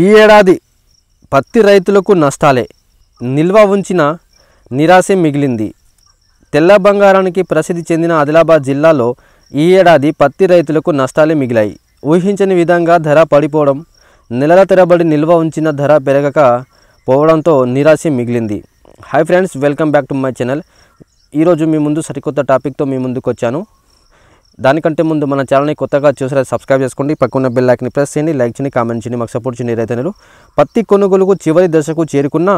ఈ ఏడాది పత్తి రైతులకు నష్టాలే నిల్వ ఉంచిన నిరాశే మిగిలింది తెల్ల బంగారానికి ప్రసిద్ధి చెందిన ఆదిలాబాద్ జిల్లాలో ఈ ఏడాది పత్తి రైతులకు నష్టాలే మిగిలాయి ఊహించని విధంగా ధర పడిపోవడం నెలల తెరబడి నిల్వ ఉంచిన ధర పెరగక పోవడంతో నిరాశ మిగిలింది hi friends welcome back to my channel ఈరోజు మీ ముందు సరికొత్త టాపిక్తో మీ ముందుకు వచ్చాను దానికంటే ముందు మన ఛానల్ని కొత్తగా చూసారా సబ్స్క్రైబ్ చేసుకోండి పక్కన బెల్ లైక్ని ప్రెస్ చేయండి లైక్ చేయండి కామెంట్ చేయండి మాకు సపోర్ట్ చేయండి రైతన్నలు పత్తి కొనుగోలుకు చివరి దశకు చేరుకున్న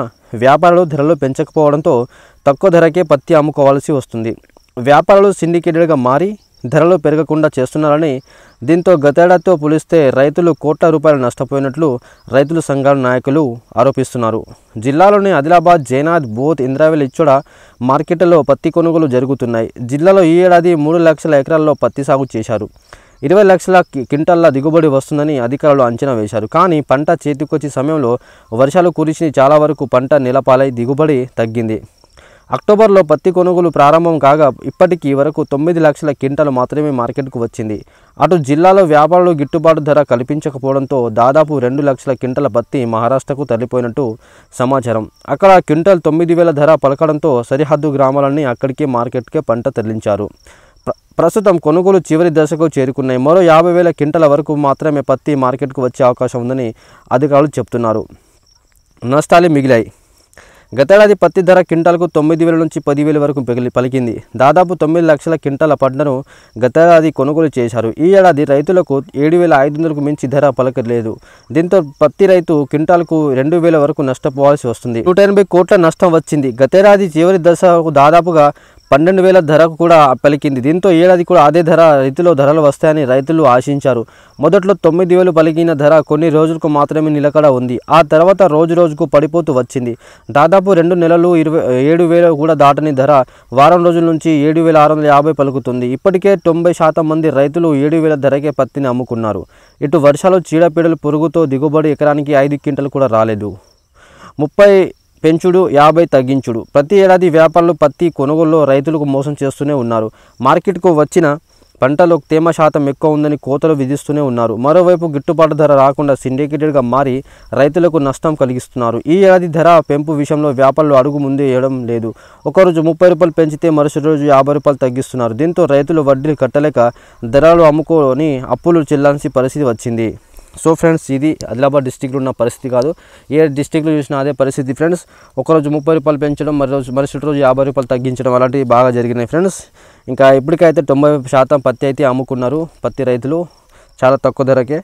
వ్యాపారాలు ధరలు పెంచకపోవడంతో తక్కువ ధరకే పత్తి అమ్ముకోవాల్సి వస్తుంది వ్యాపారాలు సిండికేటెడ్గా మారి ధరలు పెరగకుండా చేస్తున్నారని దీంతో గతేడాదితో పోలిస్తే రైతులు కోట్ల రూపాయలు నష్టపోయినట్లు రైతుల సంఘాల నాయకులు ఆరోపిస్తున్నారు జిల్లాలోని ఆదిలాబాద్ జైనాథ్ బోత్ ఇంద్రావేల్ ఇచ్చోడ మార్కెట్లో పత్తి కొనుగోలు జరుగుతున్నాయి జిల్లాలో ఈ ఏడాది మూడు లక్షల ఎకరాల్లో పత్తి సాగు చేశారు ఇరవై లక్షల క్వింటల్ల దిగుబడి వస్తుందని అధికారులు అంచనా వేశారు కానీ పంట చేతికొచ్చే సమయంలో వర్షాలు కురిసి చాలా వరకు పంట నిలపాలై దిగుబడి తగ్గింది అక్టోబర్లో పత్తి కొనుగోలు ప్రారంభం కాగా ఇప్పటికీ వరకు తొమ్మిది లక్షల క్వింటల్ మాత్రమే మార్కెట్కు వచ్చింది అటు జిల్లాలో వ్యాపారులు గిట్టుబాటు ధర కల్పించకపోవడంతో దాదాపు రెండు లక్షల క్వింటల పత్తి మహారాష్ట్రకు తరలిపోయినట్టు సమాచారం అక్కడ క్వింటల్ తొమ్మిది వేల ధర పలకడంతో సరిహద్దు గ్రామాలన్నీ అక్కడికే మార్కెట్కే పంట తరలించారు ప్రస్తుతం కొనుగోలు చివరి దశకు చేరుకున్నాయి మరో యాభై వేల క్వింటల వరకు మాత్రమే పత్తి మార్కెట్కు వచ్చే అవకాశం ఉందని అధికారులు చెప్తున్నారు నష్టాలే మిగిలాయి గతేడాది పత్తి ధర క్వింటాల్కు తొమ్మిది వేల నుంచి పదివేల వరకు పలికింది దాదాపు తొమ్మిది లక్షల క్వింటాల పంటను గతేడాది కొనుగోలు చేశారు ఈ ఏడాది రైతులకు ఏడు వేల ఐదు వందలకు మించి ధర పలకలేదు దీంతో పత్తి రైతు క్వింటాల్కు రెండు వేల వరకు నష్టపోవాల్సి వస్తుంది నూట ఎనభై కోట్ల నష్టం వచ్చింది గతేడాది చివరి దశకు దాదాపుగా పన్నెండు వేల ధరకు కూడా పలికింది దీంతో ఏడాది కూడా అదే ధర రైతులో ధరలు వస్తాయని రైతులు ఆశించారు మొదట్లో తొమ్మిది వేలు పలికిన ధర కొన్ని రోజులకు మాత్రమే నిలకడ ఉంది ఆ తర్వాత రోజు రోజుకు పడిపోతూ వచ్చింది దాదాపు రెండు నెలలు ఇరవై ఏడు వేలు కూడా దాటని ధర వారం రోజుల నుంచి ఏడు వేల ఆరు వందల యాభై పలుకుతుంది ఇప్పటికే తొంభై శాతం మంది రైతులు ఏడు వేల ధరకే పత్తిని అమ్ముకున్నారు ఇటు వర్షాలు చీడపీడలు పురుగుతో దిగుబడి ఎకరానికి ఐదు క్వింటలు కూడా రాలేదు ముప్పై పెంచుడు యాభై తగ్గించుడు ప్రతి ఏడాది వ్యాపారులు పత్తి కొనుగోలులో రైతులకు మోసం చేస్తూనే ఉన్నారు మార్కెట్కు వచ్చిన పంటలో తేమ శాతం ఎక్కువ ఉందని కోతలు విధిస్తూనే ఉన్నారు మరోవైపు గిట్టుబాటు ధర రాకుండా సిండికేటెడ్గా మారి రైతులకు నష్టం కలిగిస్తున్నారు ఈ ఏడాది ధర పెంపు విషయంలో వ్యాపారులు అడుగు ముందు వేయడం లేదు ఒకరోజు ముప్పై రూపాయలు పెంచితే మరుసటి రోజు యాభై రూపాయలు తగ్గిస్తున్నారు దీంతో రైతులు వడ్డీలు కట్టలేక ధరలు అమ్ముకోని అప్పులు చెల్లాల్సిన పరిస్థితి వచ్చింది సో ఫ్రెండ్స్ ఇది ఆదిలాబాద్ డిస్టిక్లో ఉన్న పరిస్థితి కాదు ఏ డిస్టిక్లో చూసినా అదే పరిస్థితి ఫ్రెండ్స్ ఒకరోజు ముప్పై రూపాయలు పెంచడం రోజు మరుసటి రోజు యాభై రూపాయలు తగ్గించడం అలాంటివి బాగా జరిగినాయి ఫ్రెండ్స్ ఇంకా ఇప్పటికైతే తొంభై శాతం పత్తి అయితే అమ్ముకున్నారు పత్తి రైతులు చాలా తక్కువ ధరకే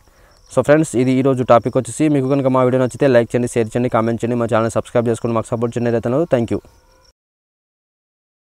సో ఫ్రెండ్స్ ఇది ఈరోజు టాపిక్ వచ్చేసి మీకు కనుక మా వీడియో నచ్చితే లైక్ చేయండి షేర్ చేయండి కామెంట్ చేయండి మా ఛానల్ సబ్స్క్రైబ్ చేసుకుని మాకు సపోర్ట్ చేయండి అయితే థ్యాంక్ యూ